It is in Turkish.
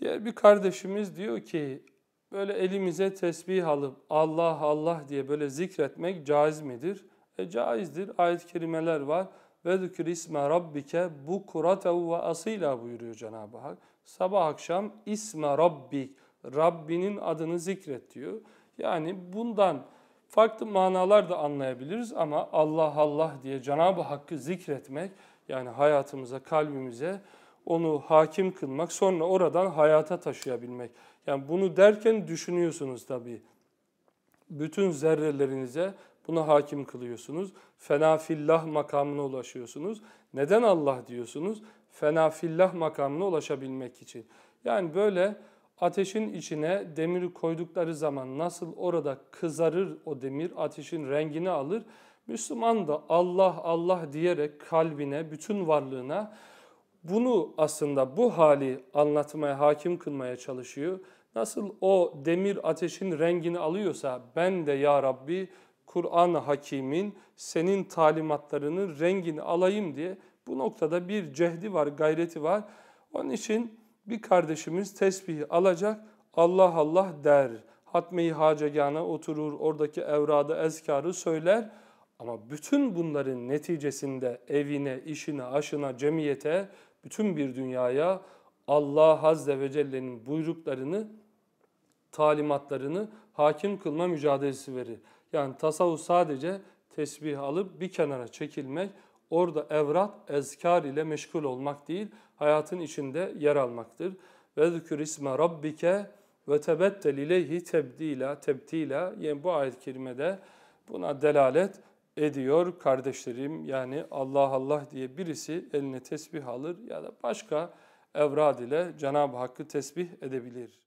Diğer bir kardeşimiz diyor ki böyle elimize tesbih alıp Allah Allah diye böyle zikretmek caiz midir? E caizdir. Ayet-i kerimeler var. Ve zikir isme rabbike bu kuratev ve asıyla buyuruyor Cenab-ı Hak. Sabah akşam isme rabbik, Rabbinin adını zikret diyor. Yani bundan farklı manalar da anlayabiliriz ama Allah Allah diye Cenab-ı Hakk'ı zikretmek yani hayatımıza, kalbimize onu hakim kılmak, sonra oradan hayata taşıyabilmek. Yani bunu derken düşünüyorsunuz tabii. Bütün zerrelerinize buna hakim kılıyorsunuz. Fenafillah makamına ulaşıyorsunuz. Neden Allah diyorsunuz? Fenafillah makamına ulaşabilmek için. Yani böyle ateşin içine demiri koydukları zaman nasıl orada kızarır o demir, ateşin rengini alır. Müslüman da Allah Allah diyerek kalbine, bütün varlığına bunu aslında bu hali anlatmaya, hakim kılmaya çalışıyor. Nasıl o demir ateşin rengini alıyorsa ben de ya Rabbi Kur'an-ı Hakim'in senin talimatlarının rengini alayım diye bu noktada bir cehdi var, gayreti var. Onun için bir kardeşimiz tesbihi alacak, Allah Allah der. Hatme-i Hacegâne oturur, oradaki evradı, ezkarı söyler. Ama bütün bunların neticesinde evine, işine, aşına, cemiyete bütün bir dünyaya Allah Azze ve Celle'nin buyruklarını, talimatlarını hakim kılma mücadelesi verir. Yani tasavvuf sadece tesbih alıp bir kenara çekilmek, orada evrat, ezkar ile meşgul olmak değil, hayatın içinde yer almaktır. Ve zükür isme rabbike ve tebettel ileyhi tebdila, tebdila. Yani bu ayet-i kerimede buna delalet ediyor kardeşlerim. Yani Allah Allah diye birisi eline tesbih alır ya da başka evrad ile Cenab-ı Hakk'ı tesbih edebilir.